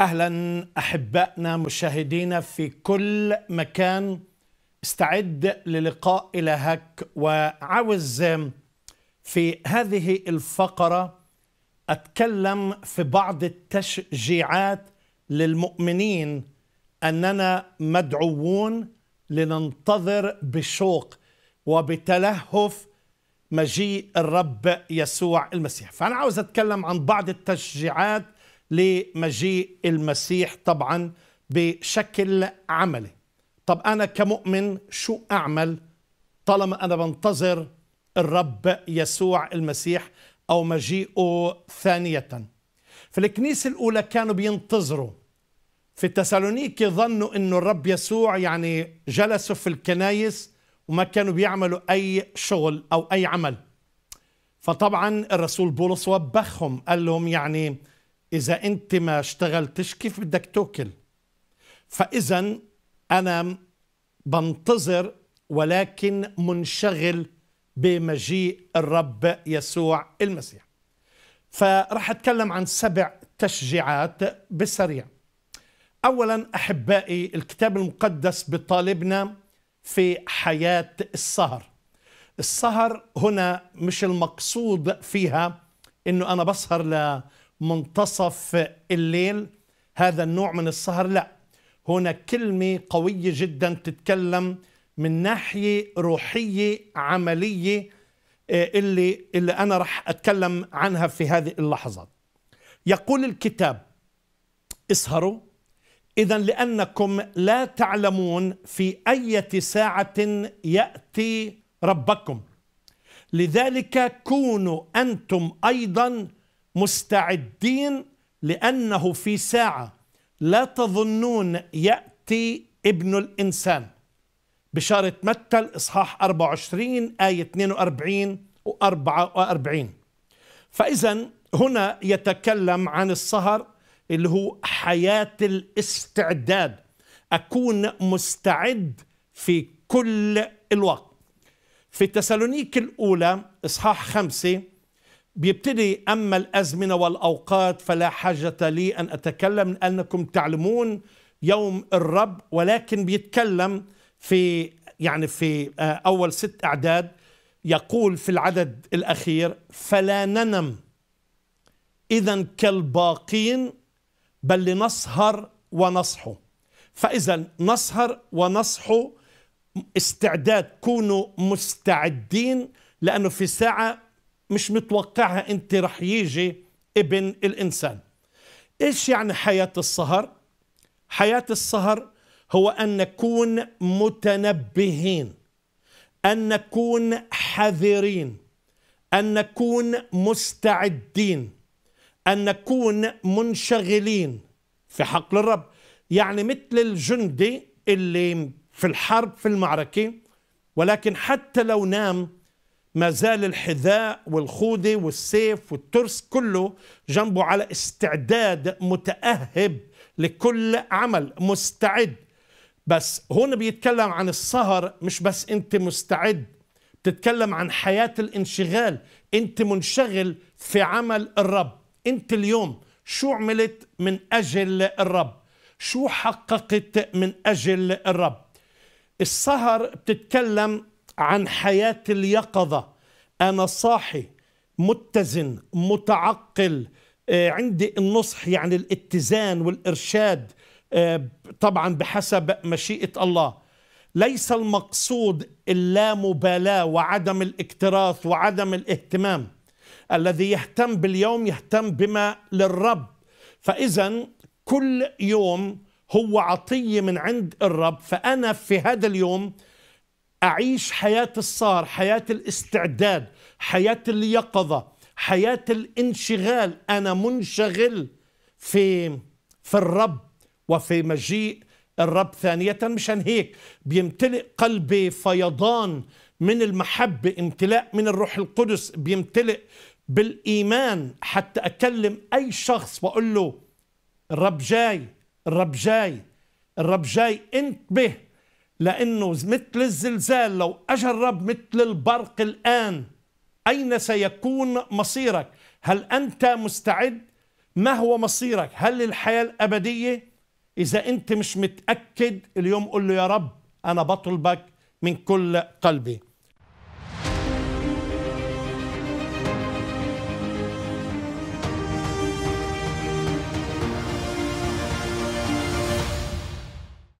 اهلا احبائنا مشاهدينا في كل مكان استعد للقاء الهك وعاوز في هذه الفقره اتكلم في بعض التشجيعات للمؤمنين اننا مدعوون لننتظر بشوق وبتلهف مجيء الرب يسوع المسيح فانا عاوز اتكلم عن بعض التشجيعات لمجيء المسيح طبعا بشكل عملي طب أنا كمؤمن شو أعمل طالما أنا بنتظر الرب يسوع المسيح أو مجيئه ثانية في الكنيسة الأولى كانوا بينتظروا في تسالونيكي ظنوا أنه الرب يسوع يعني جلسوا في الكنايس وما كانوا بيعملوا أي شغل أو أي عمل فطبعا الرسول بولس وبخهم قال لهم يعني إذا أنت ما اشتغلتش كيف بدك توكل فإذا أنا بنتظر ولكن منشغل بمجيء الرب يسوع المسيح فرح أتكلم عن سبع تشجيعات بسريع أولا أحبائي الكتاب المقدس بطالبنا في حياة السهر السهر هنا مش المقصود فيها انه انا بسهر منتصف الليل هذا النوع من السهر لا هنا كلمة قوية جدا تتكلم من ناحية روحية عملية آه، اللي, اللي أنا رح أتكلم عنها في هذه اللحظات يقول الكتاب اسهروا إذا لأنكم لا تعلمون في أي ساعة يأتي ربكم لذلك كونوا أنتم أيضا مستعدين لأنه في ساعة لا تظنون يأتي ابن الإنسان بشارة متى الإصحاح 24 آية 42 و 44 فإذا هنا يتكلم عن السهر اللي هو حياة الاستعداد أكون مستعد في كل الوقت في تسالونيك الأولى إصحاح خمسة بيبتدي أما الأزمنة والأوقات فلا حاجة لي أن أتكلم لأنكم تعلمون يوم الرب ولكن بيتكلم في يعني في آه، أول ست أعداد يقول في العدد الأخير فلا ننم إذا كالباقين بل لنسهر ونصحو فإذا نسهر ونصحو استعداد كونوا مستعدين لأنه في ساعة مش متوقعها انت رح يجي ابن الانسان ايش يعني حياه السهر حياه السهر هو ان نكون متنبهين ان نكون حذرين ان نكون مستعدين ان نكون منشغلين في حقل الرب يعني مثل الجندي اللي في الحرب في المعركه ولكن حتى لو نام ما زال الحذاء والخوذة والسيف والترس كله جنبه على استعداد متأهب لكل عمل مستعد بس هون بيتكلم عن السهر مش بس انت مستعد بتتكلم عن حياة الانشغال انت منشغل في عمل الرب انت اليوم شو عملت من أجل الرب شو حققت من أجل الرب السهر بتتكلم عن حياة اليقظة أنا صاحي متزن متعقل آه، عندي النصح يعني الاتزان والإرشاد آه، طبعا بحسب مشيئة الله ليس المقصود اللامبالاة وعدم الاكتراث وعدم الاهتمام الذي يهتم باليوم يهتم بما للرب فإذا كل يوم هو عطية من عند الرب فأنا في هذا اليوم أعيش حياة الصار حياة الاستعداد حياة اليقظة حياة الانشغال أنا منشغل في في الرب وفي مجيء الرب ثانية مشان هيك بيمتلئ قلبي فيضان من المحبة امتلاء من الروح القدس بيمتلئ بالإيمان حتى أكلم أي شخص وأقول له الرب جاي الرب جاي الرب جاي انتبه لأنه مثل الزلزال لو أجى الرب مثل البرق الآن أين سيكون مصيرك هل أنت مستعد ما هو مصيرك هل الحياة الأبدية إذا أنت مش متأكد اليوم قل له يا رب أنا بطلبك من كل قلبي